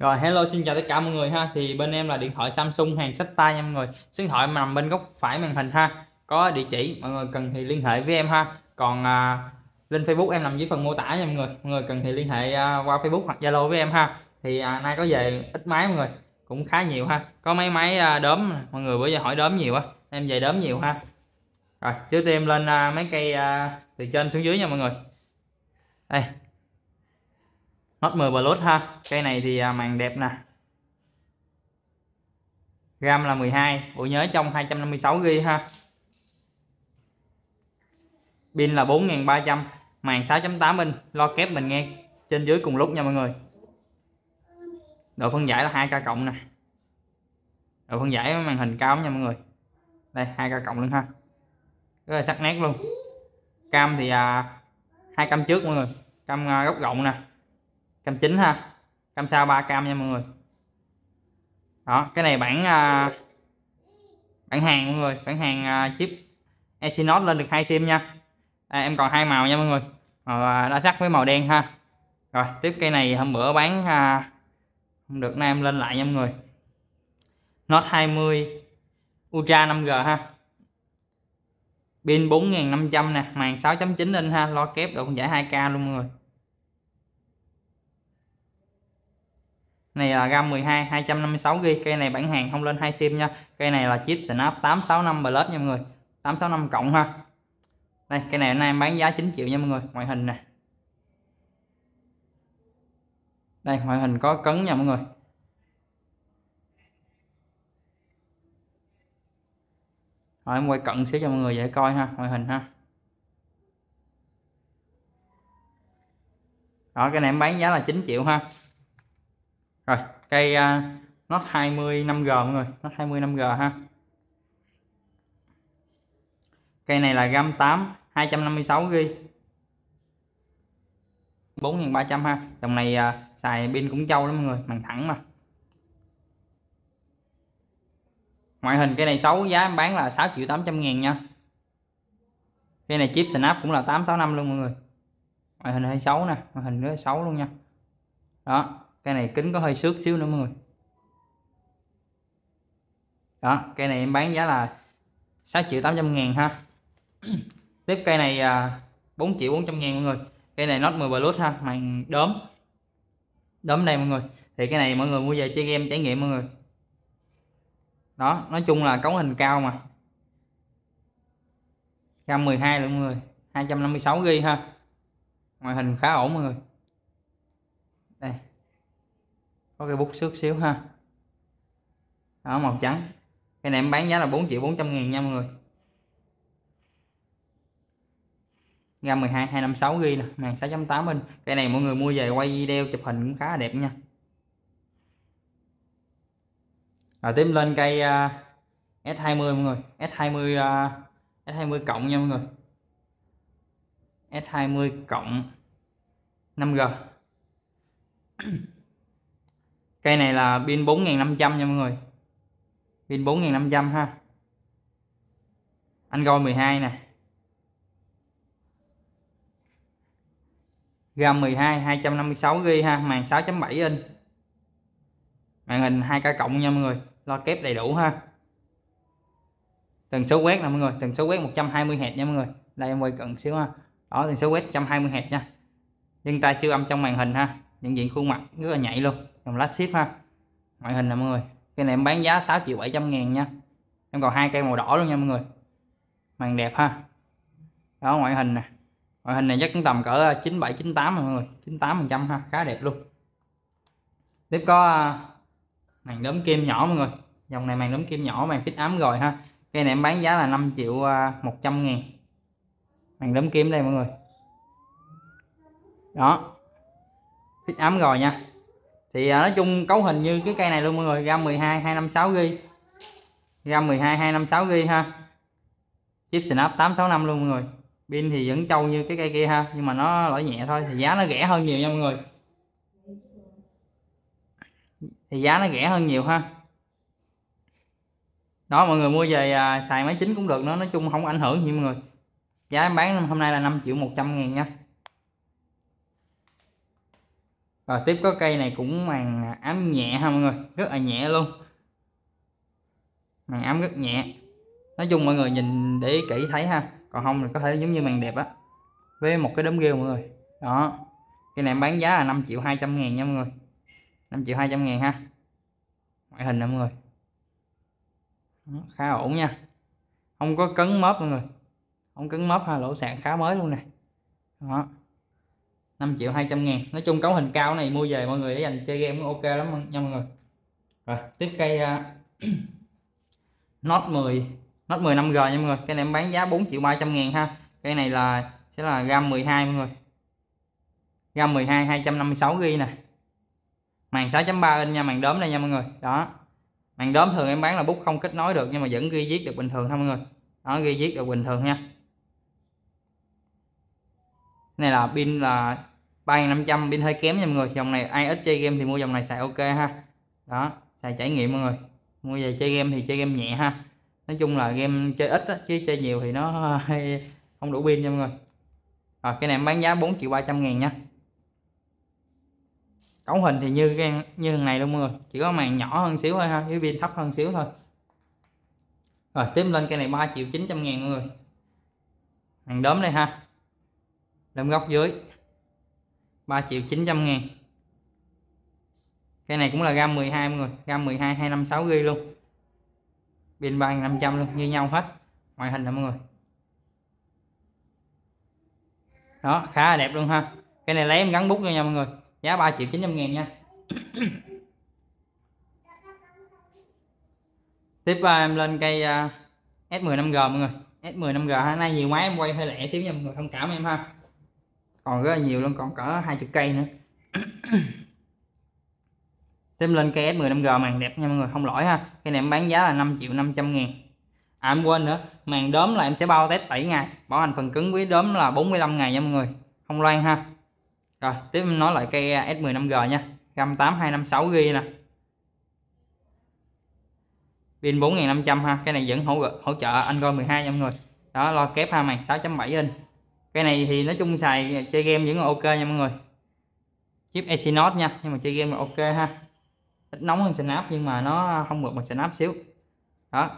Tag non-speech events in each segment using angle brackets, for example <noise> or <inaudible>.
Rồi hello xin chào tất cả mọi người ha. Thì bên em là điện thoại Samsung hàng sách tay nha mọi người. Số điện thoại nằm bên góc phải màn hình ha. Có địa chỉ mọi người cần thì liên hệ với em ha. Còn à, lên Facebook em nằm dưới phần mô tả nha mọi người. Mọi người cần thì liên hệ à, qua Facebook hoặc Zalo với em ha. Thì à, nay có về ít máy mọi người, cũng khá nhiều ha. Có mấy máy à, đốm mọi người bữa giờ hỏi đốm nhiều á. Em về đốm nhiều ha. Rồi, trước tiên em lên à, mấy cây à, từ trên xuống dưới nha mọi người. Đây, Note 10 Plus ha cây này thì à, màn đẹp nè RAM là 12 bộ nhớ trong 256GB ha pin là 4300 màn 6.8 inch lo kép mình nghe trên dưới cùng lúc nha mọi người độ phân giải là 2k cộng nè độ phân giải màn hình cao nha mọi người đây 2k cộng luôn ha rất là sắc nét luôn cam thì à, hai cam trước mọi người cam à, góc rộng nè cam chính ha cam sao ba cam nha mọi người đó cái này bản à, bản hàng mọi người bản hàng à, chip Exynos lên được hai sim nha à, em còn hai màu nha mọi người màu à, đa sắc với màu đen ha rồi tiếp cây này hôm bữa bán à, không được nay em lên lại nha mọi người Note 20 Ultra 5G ha pin 4500 nè màn 6.9 inch ha lo kép độ giải 2k luôn mọi người này là RAM 12 256 g cây này bản hàng không lên hai sim nha cây này là chip Snap 865 Plus nha mọi người 865 cộng ha đây cây này hôm nay em bán giá 9 triệu nha mọi người ngoại hình nè đây ngoại hình có cấn nha mọi người rồi em quay cận xíu cho mọi người dễ coi ha ngoại hình ha đó cái này em bán giá là 9 triệu ha rồi cây uh, Note 20 5G mọi người Note 20 5G ha cây này là gam 8 256GB 4300 ha dòng này à, xài pin cũng trâu lắm mọi người bằng thẳng mà ngoại hình cái này xấu giá bán là 6 triệu 800 ngàn nha cái này chip snap cũng là 865 luôn mọi người ngoại hình hơi xấu nè ngoại hình rất xấu luôn nha đó cái này kính có hơi xước xíu nữa mọi người đó cây này em bán giá là 6 triệu 800 ngàn ha <clears throat> tiếp cây này à, 4 triệu 400 ngàn mọi người cây này Note 10 Plus ha màn đốm đốm đây mọi người thì cái này mọi người mua về chơi game trải nghiệm mọi người đó nói chung là cấu hình cao mà RAM 12 luôn mọi người 256 g ha ngoại hình khá ổn mọi người có cái bút xước xíu ha đó màu trắng cái này em bán giá là 4 triệu 400 nghìn nha mọi người gam 12 256 ghi nè màn 6.8 inch cái này mọi người mua về quay video chụp hình cũng khá là đẹp nha rồi tiếp lên cây uh, à, S20 mọi người S20 uh, S20 cộng nha mọi người S20 cộng 5G cây này là pin 4500 nha mọi người pin 4500 ha anh coi 12 nè gam 12 256 g ha màn 6.7 inch màn hình 2K cộng nha mọi người lo kép đầy đủ ha tần số quét nè mọi người tần số quét 120 Hz nha mọi người đây em quay cận xíu ha đó tần số quét 120 Hz nha nhân tay siêu âm trong màn hình ha nhận diện khuôn mặt rất là nhạy luôn dòng lát ship ha ngoại hình nè mọi người cái này em bán giá 6 triệu 700 ngàn nha em còn hai cây màu đỏ luôn nha mọi người màn đẹp ha đó ngoại hình nè ngoại hình này chắc cũng tầm cỡ 97 à, 98 mọi người 98 phần trăm ha khá đẹp luôn tiếp có à, màn đốm kim nhỏ mọi người dòng này màn đốm kim nhỏ màn fit ám rồi ha cây này em bán giá là 5 triệu 100 à, ngàn màn đốm kim đây mọi người đó phích ấm rồi nha thì à, nói chung cấu hình như cái cây này luôn mọi người ram 12 256 g ram 12 256 g ha chip snap 865 luôn mọi người pin thì vẫn trâu như cái cây kia ha nhưng mà nó lỗi nhẹ thôi thì giá nó rẻ hơn nhiều nha mọi người thì giá nó rẻ hơn nhiều ha đó mọi người mua về à, xài máy chính cũng được nó nói chung không ảnh hưởng gì mọi người giá em bán hôm nay là 5 triệu 100 ngàn nha rồi tiếp có cây này cũng màng ám nhẹ ha mọi người rất là nhẹ luôn màng ám rất nhẹ nói chung mọi người nhìn để ý kỹ thấy ha còn không thì có thể giống như màng đẹp á với một cái đốm rêu mọi người đó cái này em bán giá là 5 triệu 200 ngàn nha mọi người 5 triệu 200 ngàn ha ngoại hình nè mọi người khá ổn nha không có cấn mớp mọi người không cấn mớp ha lỗ sạc khá mới luôn nè đó 5 triệu 200 ngàn Nói chung cấu hình cao này mua về mọi người để dành chơi game cũng ok lắm nha mọi người Rồi tiếp cây uh, <clears throat> Note 10 Note 10 5G nha mọi người cái này em bán giá 4 triệu 300 ngàn ha Cây này là sẽ là RAM 12 mọi người RAM 12 256GB nè Màn 6.3 inch nha, màn đốm đây nha mọi người Đó Màn đốm thường em bán là bút không kết nối được Nhưng mà vẫn ghi viết được bình thường thôi mọi người Đó ghi viết được bình thường nha này là pin là 3500 pin hơi kém nha mọi người dòng này ai ít chơi game thì mua dòng này xài ok ha đó xài trải nghiệm mọi người mua về chơi game thì chơi game nhẹ ha nói chung là game chơi ít á, chứ chơi nhiều thì nó <laughs> hay không đủ pin nha mọi người rồi cái này em bán giá 4 triệu 300 ngàn nha cấu hình thì như cái như thằng này luôn mọi người chỉ có màn nhỏ hơn xíu thôi ha với pin thấp hơn xíu thôi rồi tiếp lên cái này 3 triệu 900 ngàn mọi người hàng đốm đây ha đâm góc dưới 3 triệu 900 ngàn cái này cũng là gam 12 mọi người gam 12 256 ghi luôn pin 3500 luôn như nhau hết ngoại hình là mọi người đó khá là đẹp luôn ha cái này lấy em gắn bút cho nha mọi người giá 3 triệu 900 ngàn nha <coughs> tiếp à, em lên cây à, S15G mọi người S15G hôm nay nhiều máy em quay hơi lẹ xíu nha mọi người thông cảm em ha còn rất là nhiều luôn còn cỡ 20 cây nữa <coughs> thêm lên cây S10 5G màn đẹp nha mọi người không lỗi ha cái này em bán giá là 5 triệu 500 ngàn à em quên nữa màn đốm là em sẽ bao test 7 ngày bảo hành phần cứng với đốm là 45 ngày nha mọi người không loan ha rồi tiếp em nói lại cây à, S10 5G nha gam 8256G nè pin 4500 ha cái này vẫn hỗ, hỗ trợ Android 12 nha mọi người đó lo kép ha màn 6.7 inch cái này thì nói chung xài chơi game vẫn là ok nha mọi người chip Exynos nha nhưng mà chơi game là ok ha ít nóng hơn Snap nhưng mà nó không được bằng Snap xíu đó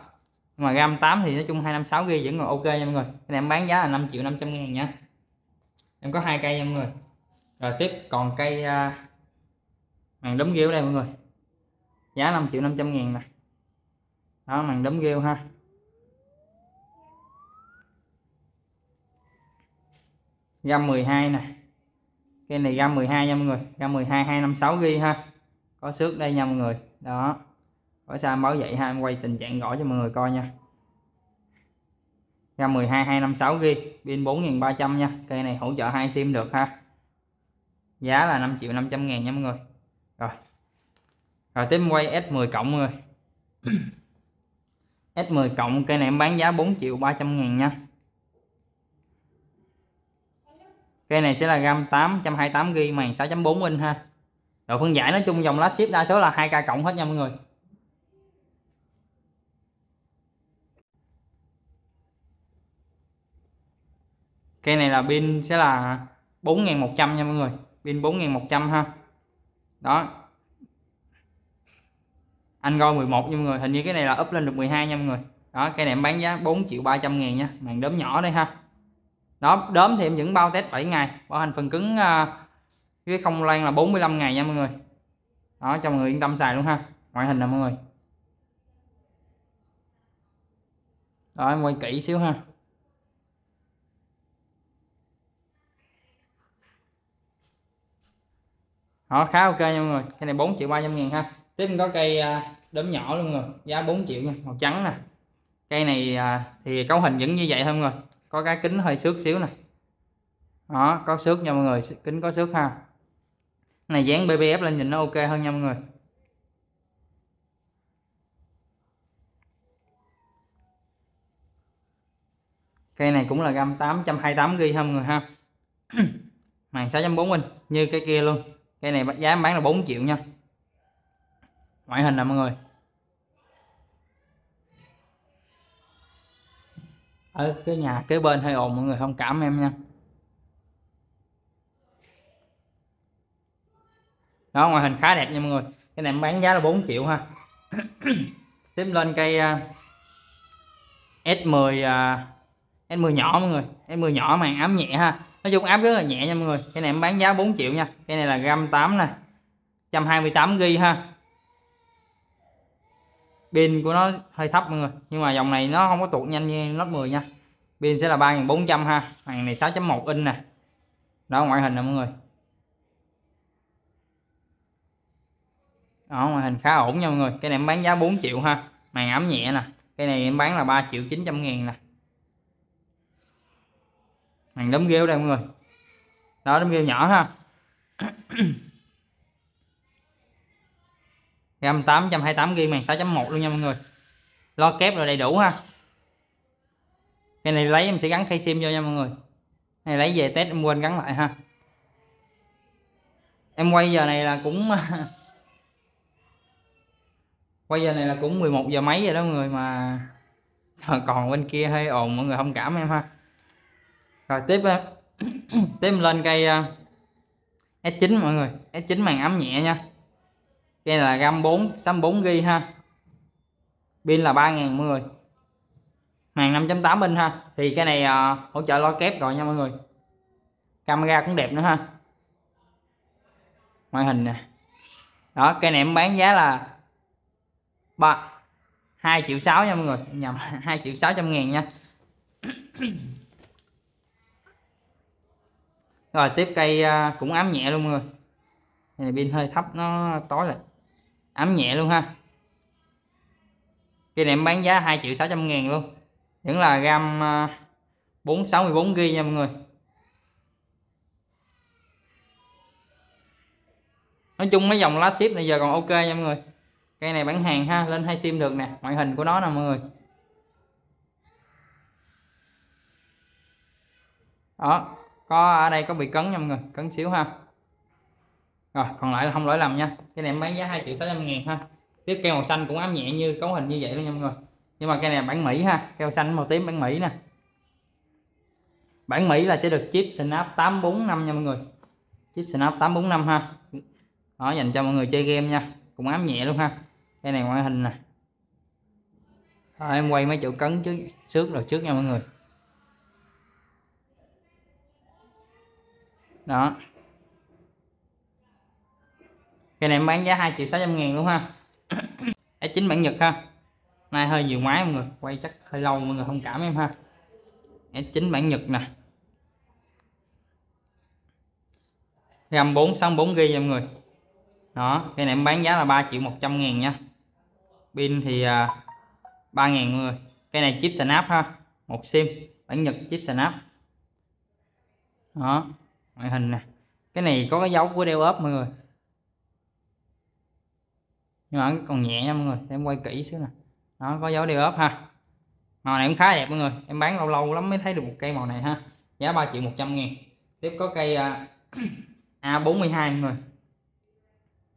nhưng mà RAM 8 thì nói chung 256 GB vẫn còn ok nha mọi người cái này em bán giá là 5 triệu 500 ngàn nha em có hai cây nha mọi người rồi tiếp còn cây à, màn đấm ghêu đây mọi người giá 5 triệu 500 ngàn nè đó màn đấm ghêu ha gam 12 nè cái này gam 12 nha mọi người gam 12 256 ghi ha có xước đây nha mọi người đó có sao báo vậy ha em quay tình trạng gõ cho mọi người coi nha gam 12 256 ghi pin 4300 nha cây này hỗ trợ 2 sim được ha giá là 5 triệu 500 ngàn nha mọi người rồi rồi tiếp quay S10 cộng mọi người S10 <coughs> cộng cây này em bán giá 4 triệu 300 ngàn nha cây này sẽ là gam 828 g màn 6.4 inch ha độ phân giải nói chung dòng lá ship đa số là 2k cộng hết nha mọi người cây này là pin sẽ là 4100 nha mọi người pin 4100 ha đó anh Android 11 nha mọi người hình như cái này là up lên được 12 nha mọi người đó cây này em bán giá 4 triệu 300 ngàn nha màn đốm nhỏ đây ha đó đốm thì em vẫn bao test 7 ngày bảo hành phần cứng à, cái không loan là 45 ngày nha mọi người đó cho mọi người yên tâm xài luôn ha ngoại hình nè mọi người đó em quay kỹ xíu ha đó khá ok nha mọi người cái này 4 triệu 300 ngàn ha tiếp có cây à, đốm nhỏ luôn rồi giá 4 triệu nha màu trắng nè cây này à, thì cấu hình vẫn như vậy thôi mọi người có cái kính hơi xước xíu này đó có xước nha mọi người kính có xước ha này dán bbf lên nhìn nó ok hơn nha mọi người cây này cũng là gam 828 g ha mọi người ha <clears throat> màn 6.4 inch như cái kia luôn cây này giá bán là 4 triệu nha ngoại hình nè mọi người ở cái nhà kế bên hơi ồn mọi người thông cảm em nha đó ngoại hình khá đẹp nha mọi người cái này bán giá là 4 triệu ha <clears throat> tiếp lên cây S10 à, S10 à, nhỏ mọi người S10 nhỏ màn ám nhẹ ha Nói chung ám rất là nhẹ nha mọi người cái này em bán giá 4 triệu nha cái này là gam 8 nè 128 g ha pin của nó hơi thấp mọi người nhưng mà dòng này nó không có tụt nhanh như Note 10 nha pin sẽ là 3400 ha hàng này 6.1 inch nè đó ngoại hình nè mọi người đó ngoại hình khá ổn nha mọi người cái này em bán giá 4 triệu ha màn ấm nhẹ nè cái này em bán là 3 triệu 900 ngàn nè màn đấm ghế đây mọi người đó đấm ghế nhỏ ha <clears throat> RAM 828GB màn 6.1 luôn nha mọi người lo kép rồi đầy đủ ha cái này lấy em sẽ gắn cây sim vô nha mọi người này lấy về test em quên gắn lại ha em quay giờ này là cũng <laughs> quay giờ này là cũng 11 giờ mấy rồi đó mọi người mà <laughs> còn bên kia hơi ồn mọi người thông cảm em ha rồi tiếp <coughs> tiếp lên cây à, S9 mọi người S9 màn ấm nhẹ nha đây là RAM 4 64 GB ha pin là 3010 màn 5.8 inch ha thì cái này à, hỗ trợ loa kép rồi nha mọi người camera cũng đẹp nữa ha ngoại hình nè đó cái này em bán giá là ba hai triệu sáu nha mọi người nhầm <laughs> hai triệu sáu trăm ngàn nha <coughs> rồi tiếp cây ờ, cũng ám nhẹ luôn mọi người này pin hơi thấp nó tối lại ấm nhẹ luôn ha Cái này em bán giá 2 triệu 600 ngàn luôn những là gam 464 à, ghi nha mọi người nói chung mấy dòng lá ship này giờ còn ok nha mọi người cây này bán hàng ha lên hai sim được nè ngoại hình của nó nè mọi người đó có ở đây có bị cấn nha mọi người cấn xíu ha rồi còn lại là không lỗi lầm nha cái này bán giá 2 triệu 600 ngàn ha tiếp keo màu xanh cũng ám nhẹ như cấu hình như vậy luôn nha mọi người nhưng mà cái này bản Mỹ ha keo xanh màu tím bản Mỹ nè bản Mỹ là sẽ được chip Snap 845 nha mọi người chip Snap 845 ha đó dành cho mọi người chơi game nha cũng ám nhẹ luôn ha cái này ngoại hình nè đó, em quay mấy chỗ cấn trước xước rồi trước nha mọi người đó cái này em bán giá 2 triệu 600 ngàn luôn ha S9 bản Nhật ha nay hơi nhiều máy mọi người quay chắc hơi lâu mọi người thông cảm em ha S9 bản Nhật nè RAM 464GB nha mọi người đó cái này em bán giá là 3 triệu 100 ngàn nha pin thì uh, à, 3 ngàn mọi người cái này chip snap ha một sim bản Nhật chip snap đó ngoại hình nè cái này có cái dấu của đeo ốp mọi người nhưng mà còn nhẹ nha mọi người em quay kỹ xíu nè nó có dấu đi ốp ha màu này cũng khá đẹp mọi người em bán lâu lâu lắm mới thấy được một cây màu này ha giá 3 triệu 100 ngàn tiếp có cây à, A42 <clears throat> mọi người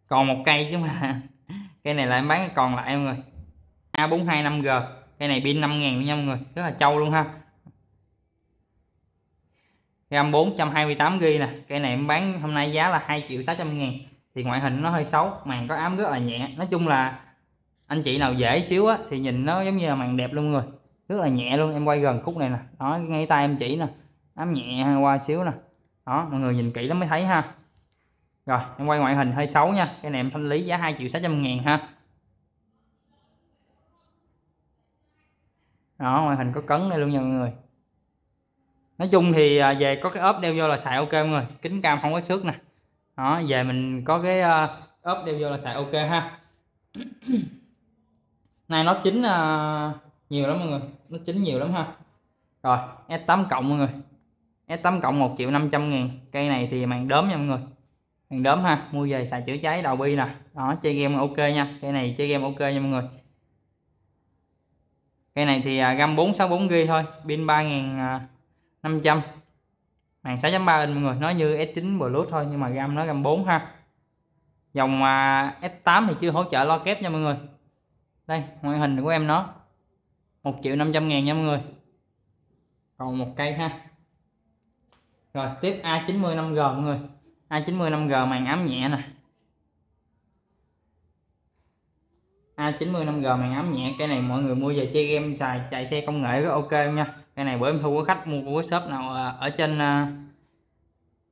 còn một cây chứ mà <laughs> cây này là em bán còn lại mọi người A425 G cây này pin 5 ngàn nha mọi người rất là trâu luôn ha RAM 428 g nè cây này em bán hôm nay giá là 2 triệu 600 ngàn thì ngoại hình nó hơi xấu màn có ám rất là nhẹ nói chung là anh chị nào dễ xíu á thì nhìn nó giống như là màn đẹp luôn rồi rất là nhẹ luôn em quay gần khúc này nè đó ngay tay em chỉ nè ám nhẹ qua xíu nè đó mọi người nhìn kỹ lắm mới thấy ha rồi em quay ngoại hình hơi xấu nha cái này em thanh lý giá 2 triệu 600 ngàn ha đó ngoại hình có cấn đây luôn nha mọi người nói chung thì à, về có cái ốp đeo vô là xài ok mọi người kính cam không có xước nè đó về mình có cái uh, ốp đeo vô là xài ok ha <clears throat> nay nó chín uh, nhiều lắm mọi người nó chín nhiều lắm ha rồi S8 cộng mọi người S8 cộng 1 triệu 500 ngàn cây này thì màn đốm nha mọi người màn đốm ha mua về xài chữa cháy đầu bi nè đó chơi game ok nha cây này chơi game ok nha mọi người cây này thì ờ, gam 464 g thôi pin 3500 màn 6.3 inch mọi người nó như S9 Plus thôi nhưng mà gam nó gam 4 ha dòng à, S8 thì chưa hỗ trợ lo kép nha mọi người đây ngoại hình của em nó 1 triệu 500 ngàn nha mọi người còn một cây ha rồi tiếp A90 5G mọi người A90 5G màn ám nhẹ nè A90 5G màn ám nhẹ cái này mọi người mua về chơi game xài chạy xe công nghệ rất ok nha cái này bữa em thu có khách mua của shop nào à, ở trên uh,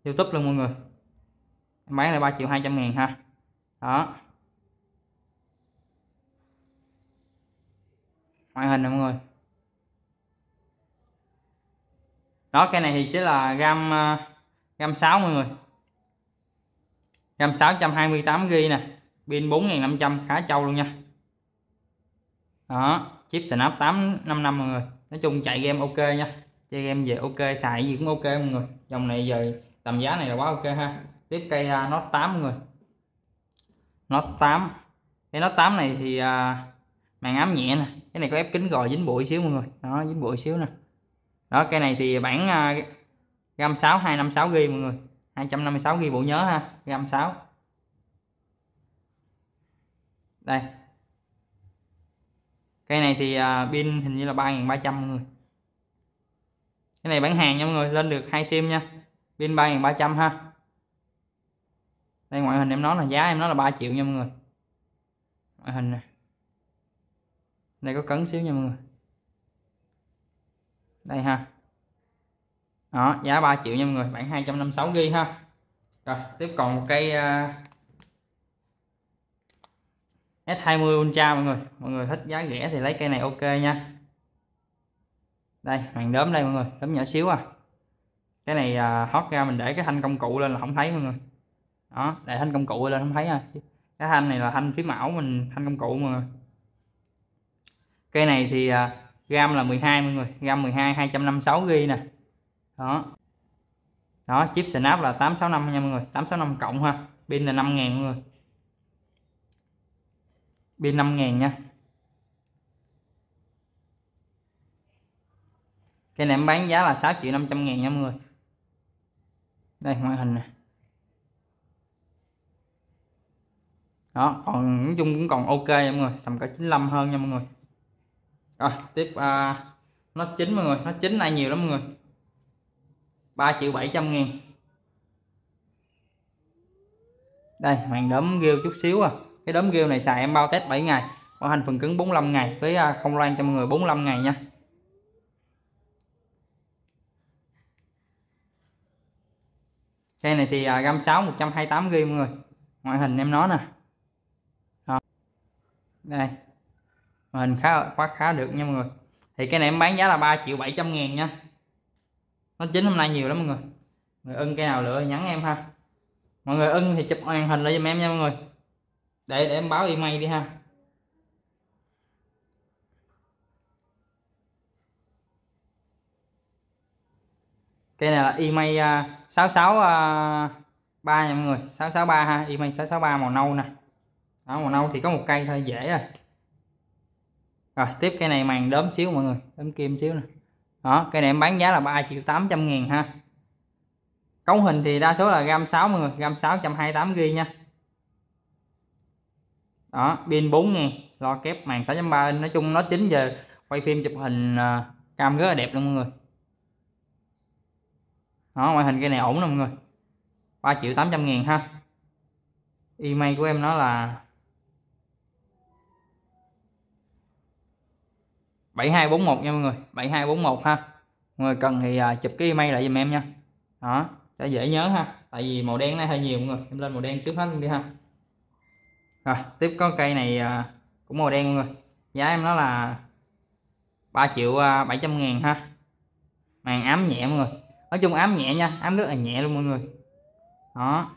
youtube luôn mọi người em bán là 3 triệu 200 ngàn ha đó ngoại hình nè mọi người đó cái này thì sẽ là gam à, gam 6 mọi người gam 628 g nè pin 4500 khá trâu luôn nha đó chip Snap 855 mọi người nói chung chạy game ok nha chơi game về ok xài gì cũng ok mọi người dòng này giờ tầm giá này là quá ok ha tiếp cây uh, nó 8 mọi người nó 8 cái nó 8 này thì uh, màn ám nhẹ nè cái này có ép kính gò dính bụi xíu mọi người nó dính bụi xíu nè đó cây này thì bản uh, gam 6 256 g mọi người 256 g bộ nhớ ha gam 6 đây cây này thì à, pin hình như là 3.300 mọi người cái này bán hàng nha mọi người lên được hai sim nha pin 3.300 ha đây ngoại hình em nói là giá em nói là 3 triệu nha mọi người ngoại hình này đây có cấn xíu nha mọi người đây ha đó giá 3 triệu nha mọi người bản 256 ghi ha rồi tiếp còn một cây uh, S20 Ultra mọi người mọi người thích giá rẻ thì lấy cây này ok nha đây màn đốm đây mọi người đốm nhỏ xíu à cái này à, hót ra mình để cái thanh công cụ lên là không thấy mọi người đó để thanh công cụ lên không thấy à cái thanh này là thanh phím ảo mình thanh công cụ mọi người cây này thì à, gam là 12 mọi người gam 12 256 g nè đó đó chip snap là 865 nha mọi người 865 cộng ha pin là 5000 mọi người bên 5000 nha Cái này em bán giá là 6 triệu 500 ngàn nha mọi người đây ngoại hình này đó còn nói chung cũng còn ok nha mọi người tầm cỡ 95 hơn nha mọi người rồi tiếp à, nó chín mọi người nó chín này nhiều lắm mọi người 3 triệu 700 ngàn đây màn đấm ghêu chút xíu à cái đốm gel này xài em bao test 7 ngày bảo hành phần cứng 45 ngày với à, không loan cho mọi người 45 ngày nha cây này thì à, gam 6 128 g mọi người ngoại hình em nói nè Đó. đây ngoại hình khá quá khá được nha mọi người thì cái này em bán giá là 3 triệu 700 ngàn nha nó chính hôm nay nhiều lắm mọi người người ưng cây nào lựa nhắn em ha mọi người ưng thì chụp màn hình lại giùm em nha mọi người đây để em báo email đi ha cây này là email 663 à, à, nha mọi người 663 ha email 663 màu nâu nè đó màu nâu thì có một cây thôi dễ rồi rồi tiếp cây này màng đốm xíu mọi người đốm kim xíu nè đó cây này em bán giá là 3 triệu 800 nghìn ha cấu hình thì đa số là gam 60 gam 628 ghi nha đó pin nha lo kép màn 6.3 inch nói chung nó chính về quay phim chụp hình à, cam rất là đẹp luôn mọi người đó ngoại hình cái này ổn luôn mọi người 3 triệu 800 ngàn ha email của em nó là 7241 nha mọi người 7241 ha mọi người cần thì à, chụp cái email lại dùm em nha đó sẽ dễ nhớ ha tại vì màu đen này hơi nhiều mọi người em lên màu đen trước hết luôn đi ha rồi tiếp có cây này à, cũng màu đen mọi người giá em nó là 3 triệu 700 à, ngàn ha màn ám nhẹ mọi người nói chung ám nhẹ nha ám rất là nhẹ luôn mọi người đó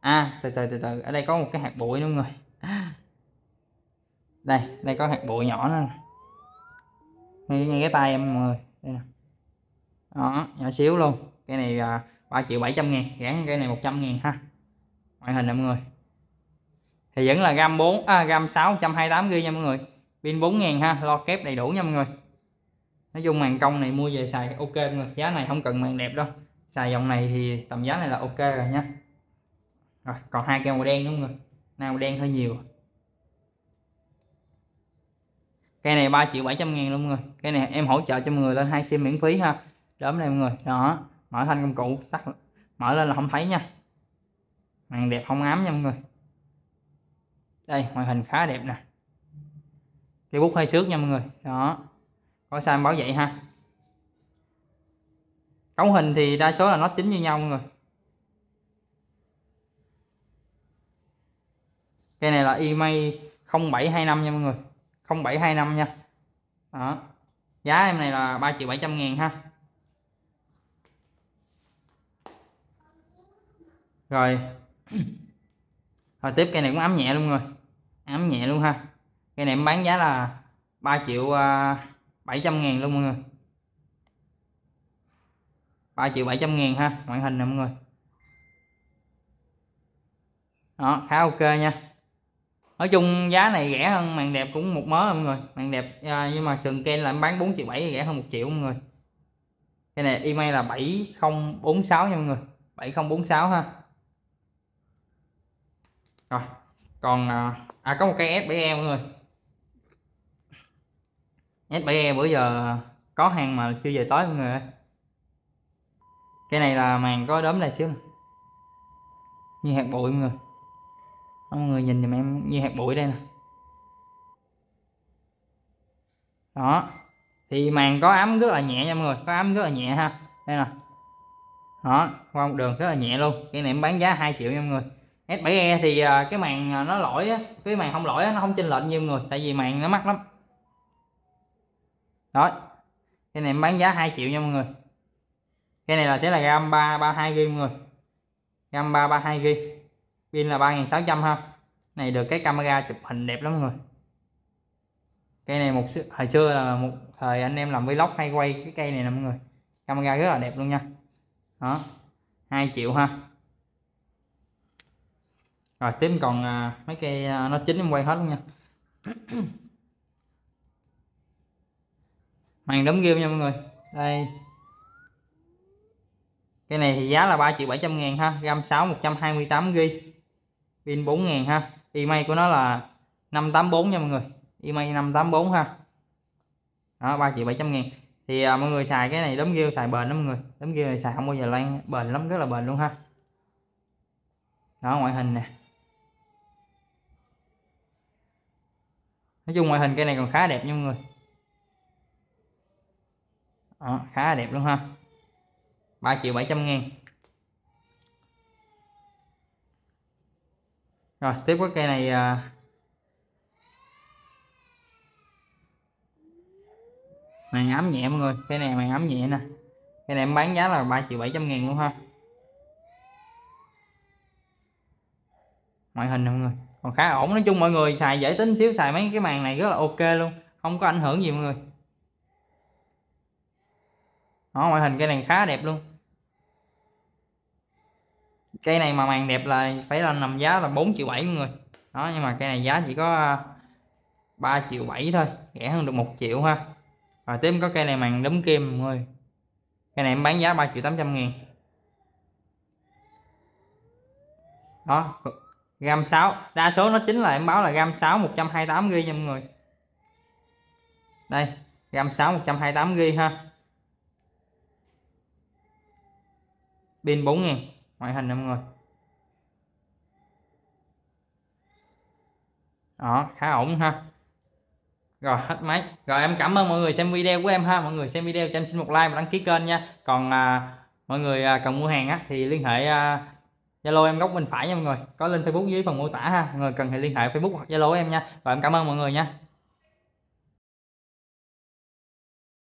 à từ từ từ từ ở đây có một cái hạt bụi đúng người đây đây có hạt bụi nhỏ nữa ngay, ngay cái tay em mọi người đây nè đó nhỏ xíu luôn cái này 3 à, triệu 700 ngàn gắn cái này 100 ngàn ha ngoại hình mọi người thì vẫn là gam 4 à, gam 6 128 ghi nha mọi người pin 4000 ha lo kép đầy đủ nha mọi người nói chung màn công này mua về xài ok mọi người giá này không cần màn đẹp đâu xài dòng này thì tầm giá này là ok rồi nha rồi còn hai keo màu đen đúng không người nào màu đen hơi nhiều cây này 3 triệu 700 ngàn luôn người cây này em hỗ trợ cho mọi người lên hai sim miễn phí ha đớm này mọi người đó mở thanh công cụ tắt mở lên là không thấy nha màn đẹp không ám nha mọi người đây ngoại hình khá đẹp nè cây bút hơi xước nha mọi người đó có sam báo vậy ha cấu hình thì đa số là nó chính như nhau mọi người cây này là email 0725 nha mọi người 0725 nha đó giá em này là 3 triệu 700 ngàn ha rồi rồi tiếp cây này cũng ấm nhẹ luôn rồi ám nhẹ luôn ha cây này em bán giá là 3 triệu 700 à, ngàn luôn mọi người 3 triệu 700 ngàn ha ngoại hình này mọi người đó khá ok nha nói chung giá này rẻ hơn màn đẹp cũng một mớ mọi người màn đẹp à, nhưng mà sườn ken là em bán 4 triệu 7 rẻ hơn một triệu mọi người cái này email là 7046 nha mọi người 7046 ha rồi còn à, à có một cây SBE mọi người SBE bữa giờ có hàng mà chưa về tới mọi người ơi cái này là màn có đốm này xíu như hạt bụi mọi người mọi người nhìn dùm em như hạt bụi đây nè đó thì màn có ấm rất là nhẹ nha mọi người có ấm rất là nhẹ ha đây nè đó qua một đường rất là nhẹ luôn cái này em bán giá 2 triệu nha mọi người S7e thì à, cái màn à, nó lỗi cái màn không lỗi nó không chênh lệch nhiều người tại vì màn nó mắc lắm đó cái này bán giá 2 triệu nha mọi người cái này là sẽ là ram 332 g mọi người ram 332 g pin là 3600 ha này được cái camera chụp hình đẹp lắm mọi người cây này một hồi xưa là một thời anh em làm vlog hay quay cái cây này nè mọi người camera rất là đẹp luôn nha đó 2 triệu ha rồi tiếp còn à, mấy cây à, nó chín em quay hết luôn nha màn đấm ghiêu nha mọi người đây cái này thì giá là 3 triệu 700 ngàn ha gam 6 128 ghi pin 4 ngàn ha email của nó là 584 nha mọi người email 584 ha đó 3 triệu 700 ngàn thì à, mọi người xài cái này đấm ghiêu xài bền lắm mọi người đấm ghiêu xài không bao giờ lan bền lắm rất là bền luôn ha đó ngoại hình nè nói chung ngoại hình cây này còn khá đẹp nha mọi người đó, khá đẹp luôn ha 3 triệu 700 ngàn rồi tiếp với cây này à... màn ám nhẹ mọi người cây này màn ám nhẹ nè cây này em bán giá là 3 triệu 700 ngàn luôn ha ngoại hình nè mọi người còn khá ổn nói chung mọi người xài dễ tính xíu xài mấy cái màn này rất là ok luôn không có ảnh hưởng gì mọi người đó ngoại hình cây này khá đẹp luôn cây này mà màn đẹp là phải là nằm giá là 4 triệu bảy mọi người đó nhưng mà cây này giá chỉ có 3 à, triệu bảy thôi rẻ hơn được một triệu ha rồi tiếp có cây này màn đấm kim mọi người cây này em bán giá 3 triệu tám trăm nghìn đó gam 6 đa số nó chính là em báo là gam 6 128 g nha mọi người đây gam 6 128 g ha pin 4000 ngoại hình nha mọi người đó khá ổn ha rồi hết máy rồi em cảm ơn mọi người xem video của em ha mọi người xem video cho em xin một like và đăng ký kênh nha còn à, mọi người à, cần mua hàng á thì liên hệ à, Zalo em góc bên phải nha mọi người có link Facebook dưới phần mô tả ha mọi người cần thì liên hệ Facebook hoặc Zalo em nha và em cảm ơn mọi người nha